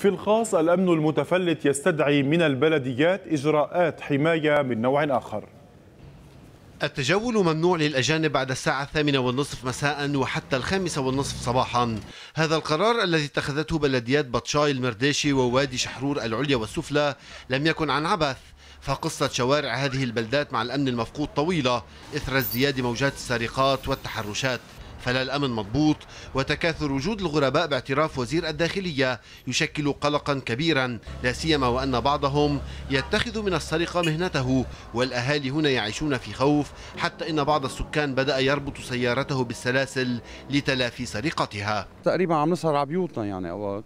في الخاص الأمن المتفلت يستدعي من البلديات إجراءات حماية من نوع آخر التجول ممنوع للأجانب بعد الساعة الثامنة والنصف مساء وحتى الخامسة والنصف صباحا هذا القرار الذي اتخذته بلديات بطشاي المرديشي ووادي شحرور العليا والسفلى لم يكن عن عبث فقصة شوارع هذه البلدات مع الأمن المفقود طويلة إثر ازدياد موجات السرقات والتحرشات فلا الأمن مضبوط وتكاثر وجود الغرباء باعتراف وزير الداخلية يشكل قلقا كبيرا لا سيما وأن بعضهم يتخذ من السرقة مهنته والأهالي هنا يعيشون في خوف حتى إن بعض السكان بدأ يربط سيارته بالسلاسل لتلافي سرقتها تقريبا عم نسهر على بيوتنا يعني أوقات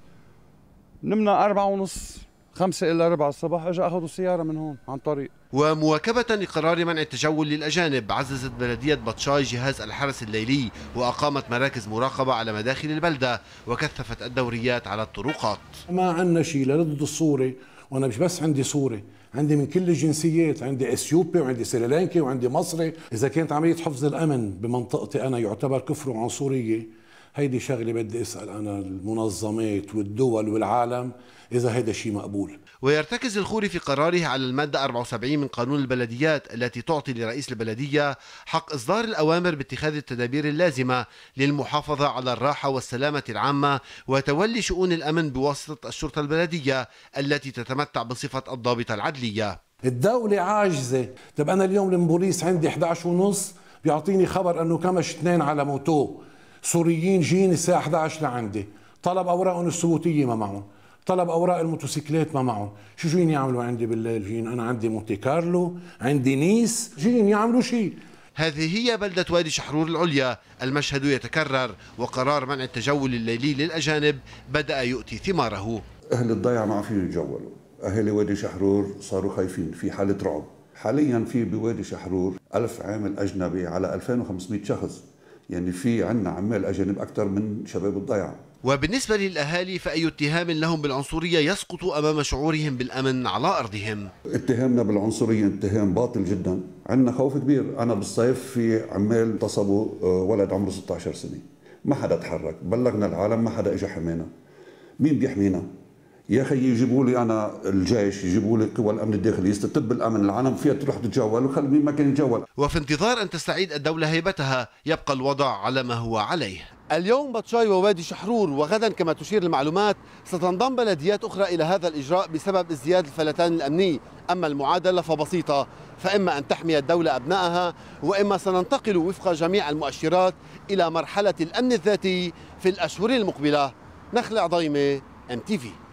نمنا أربعة ونص خمسة إلا ربع الصبح اجى أخذوا سيارة من هون عن طريق ومواكبة لقرار منع التجول للأجانب عززت بلدية بطشاي جهاز الحرس الليلي وأقامت مراكز مراقبة على مداخل البلدة وكثفت الدوريات على الطرقات ما عندنا شيء لرد الصورة وأنا مش بس عندي صورة عندي من كل الجنسيات عندي اثيوبي وعندي سريلانكي وعندي مصري اذا كانت عمليه حفظ الامن بمنطقتي انا يعتبر كفر وعنصريه هيدي شغله بدي اسال انا المنظمات والدول والعالم اذا هذا شيء مقبول ويرتكز الخوري في قراره على الماده 74 من قانون البلديات التي تعطي لرئيس البلديه حق اصدار الاوامر باتخاذ التدابير اللازمه للمحافظه على الراحه والسلامه العامه وتولي شؤون الامن بواسطه الشرطه البلديه التي تتمتع بصفه الضابطه العدليه الدولة عاجزة طب أنا اليوم البوليس عندي 11 ونص بيعطيني خبر أنه كمش اثنين على موتوه سوريين جين الساعه 11 لعندي طلب اوراقهم الثبوتيه ما معهم طلب اوراق الموتوسيكلات ما معهم شو جين يعملوا عندي بالليل جين انا عندي مونتي كارلو عندي نيس جين يعملوا شيء هذه هي بلدة وادي شحرور العليا المشهد يتكرر وقرار منع التجول الليلي للأجانب بدأ يؤتي ثماره أهل الضيعة ما فيهم يتجولوا أهل وادي شحرور صاروا خايفين في حالة رعب حاليا في بوادي شحرور ألف عامل أجنبي على 2500 شخص يعني في عنا عمال أجانب أكثر من شباب الضيعة وبالنسبة للأهالي فأي اتهام لهم بالعنصرية يسقط أمام شعورهم بالأمن على أرضهم اتهامنا بالعنصرية اتهام باطل جدا عندنا خوف كبير أنا بالصيف في عمال تصبوا آه، ولد عمره 16 سنة ما حدا تحرك بلغنا العالم ما حدا اجى حمانا مين بيحمينا يا اخي يجيبوا لي انا الجيش يجيبوا لي قوى الامن الداخلي يستتب الامن العالم فيها تروح تتجول وخلي ما كان يتجول وفي انتظار ان تستعيد الدوله هيبتها يبقى الوضع على ما هو عليه اليوم بطشاي ووادي شحرور وغدا كما تشير المعلومات ستنضم بلديات اخرى الى هذا الاجراء بسبب ازدياد الفلتان الامني اما المعادله فبسيطه فاما ان تحمي الدوله ابنائها واما سننتقل وفق جميع المؤشرات الى مرحله الامن الذاتي في الاشهر المقبله نخلع ضيمه ام تي في